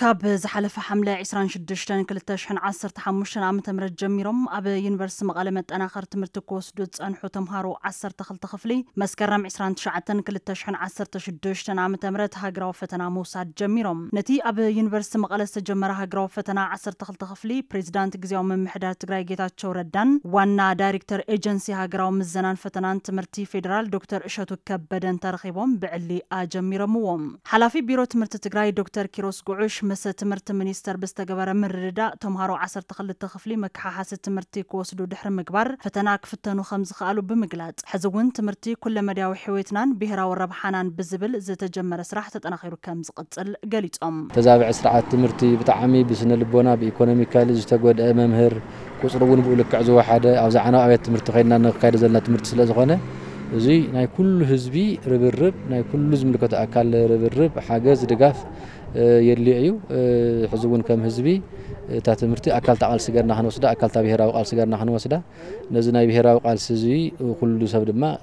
ካብ ዝሓለፈ ሓምለ 26-215 ዓ ም ጀሚሮም ኣብ ዩኒቨርሲቲ መቐለ መጠናኸር ትምህርቲ ክወስዱ ዝፀንሑ ተምሃሮ 12 ክፍሊ መስከረም 29-2016 ዓ ም ሃገራዊ ፈተና ምውሳድ ጀሚሮም ነቲ ኣብ ዩኒቨርሲቲ መቐለ ዝተጀመረ ሃገራዊ ፈተና 12 ክፍሊ ፕሬዚዳንት ግዜያዊ ምምሕዳር ትግራይ ጌታቸው ረዳን ዋና ዳይሬክተር ኤጀንሲ ሃገራዊ ምዘናን ፈተናን ትምህርቲ ፌደራል ዶክተር እሸቱ ከበደን ተረኺቦም ብዕሊ ኣጀሚሮምዎም ሓላፊ ቢሮ ትምህርቲ ትግራይ ዶክተር ኪሮስ ጉዑሽ ምስ ትምህርቲ ሚኒስተር ብዝተገበረ ምርድዳእ ተምሃሮ 12 ክፍሊ መከሓሓሲ ትምህርቲ ክወስዱ ድሕሪ ምግባር ፈተና ክፍተኑ ከም ዝኽኣሉ ብምግላጽ ሕዚ እውን ትምህርቲ ኩለ መድያዊ ሕይወትናን ብሄራዊ ረብሓናን ብዝብል ዝተጀመረ ስራሕ ተጠናኺሩ ከም ዝቕጽል ገሊጾም ተዛብዒ ስርዓት ትምህርቲ ብጣዕሚ ብስነ ልቦና ብኢኮኖሚካሊ ዝተጎድአ መምህር ቁፅሪ እውን ብኡ ልክዕ ዝወሓደ ኣብ ዛዕና ኣብያት ትምህርቲ ኸይድና ንክካይደ ዘለና ትምህርቲ ስለ ዝኾነ زي ناي كل حزبي ربرب ناي كل حزب ملكة أكال ربرب حاجز دقاف يلي أيو حزبون كم حزبي تحت مرتي أكال تعال سجار نحن وسدا أكال تبي هراو قال سجار نحن وسدا نزناي بهراو قال سزي وكل سبب ما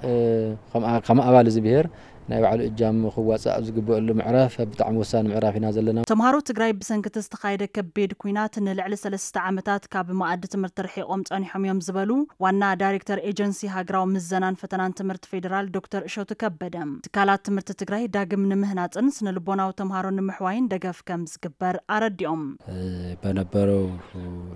خم خم أبى لزبيهر ناي بعلو إجام خواص أزقبو اللي بتعم وسان معرفي نازل لنا تمهارو تقرأي بسنكت استخايد كوينات إن العلة سلست عامتات كاب ما أدت مرتحي قمت أني حميم زبلو وانا دايركتر إيجنسي هاجراو مزنان فتنان تمرت فيدرال دكتور شو تكبدم تكالات تمرت تقرأي داقم نمهنات إنس نلبونا وتمهارو نمحوين دقف كم زقبر أرديوم بنبرو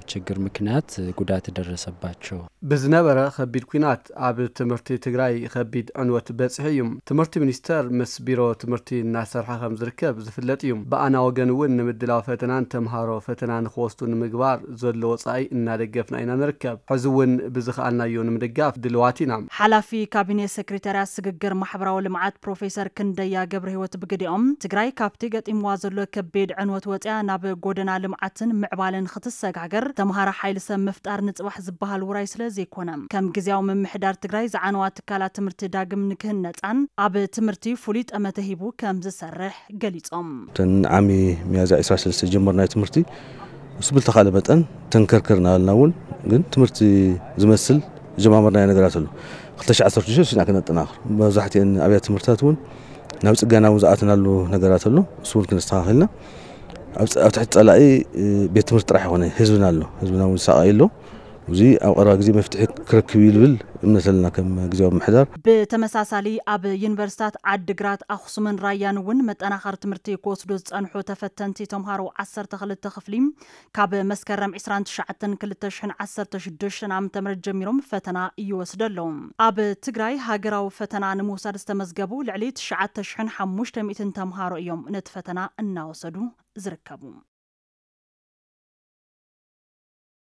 تشجر مكنات قدات درس باتشو بزنبرة خبيد كوينات عبد تمرت تقرأي خبيد عنوت بس هيوم تمرت ሚኒስተር ምስ ቢሮ ትምህርቲ እናሰርሐ ከም ዝርከብ ዝፍለጥ እዩ ብኣና ወገን እውን ንምድላው ፈተናን ተምሃሮ ፈተና ንክወስዱ ንምግባር ዘሎ ወፃኢ እናደገፍና ኢና ንርከብ ሕዚ እውን ብዝኽኣልናዮ ንምድጋፍ ድልዋት ኢና ሓላፊ ካቢኔ ሰክሬታርያት ስግግር ማሕበራዊ ልምዓት ፕሮፌሰር ክንደያ ገብረ ሂወት ብግዲኦም ትግራይ ካብቲ ገጢምዋ ዘሎ ከቢድ ዕንወት ወፅያ ናብ ጎደና ልምዓትን ምዕባልን ክትሰጋገር ተምሃራ ሓይሊ ሰብ ምፍጣር ንፅባሕ ዝበሃል ውራይ ስለ ዘይኮነ ከም ግዜያዊ ምምሕዳር ትግራይ ዝዓነዋ ትካላት ትምህርቲ ዳግም ንክህነፃን ኣብ ትምህርቲ ፍሉይ ጠመተ ሂቡ ከም ዝሰርሕ ገሊፆም እተን ዓሚ ሚያዝያ 26 ዝጀመር ናይ ትምህርቲ እሱ ብልተኻለ መጠን ተንከርክርና ኣለና እውን ግን ትምህርቲ ዝመስል ጀማመርናዮ ነገራት ኣሎ 2016 ኢና ክነጠናኽር መብዛሕትአን ኣብያ ትምህርትታት እውን ናብ ፅገና እውን ዝኣትናሉ ነገራት ኣሎ እሱ እውን ክነስተኻኺልና ኣብ ትሕቲ ፀላኢ ቤት ትምህርቲ ጥራሕ ይኮነ ህዝብና ኣሎ ህዝብና እውን ሰቃይ ኣሎ እዚ ኣብ ቀረባ ግዜ መፍትሒ ክረክብ እዩ ዝብል እምነት ኣለና ከም ግዜዊ ምሕዳር ብተመሳሳሊ ኣብ ዩኒቨርሲታት ዓዲግራት ኣክሱምን ራያን እውን መጠናኸሪ ትምህርቲ ክወስዱ ዝፀንሑ ተፈተንቲ ተምሃሮ 12 ክፍሊ ካብ መስከረም 29216 ዓ ም ጀሚሮም ፈተና ይወስደ ኣለዉ ኣብ ትግራይ ሃገራዊ ፈተና ንምውሳድ ዝተመዝገቡ ልዕሊ 9500 ተምሃሮ እዮም ነቲ ፈተና እናወሰዱ ዝርከቡ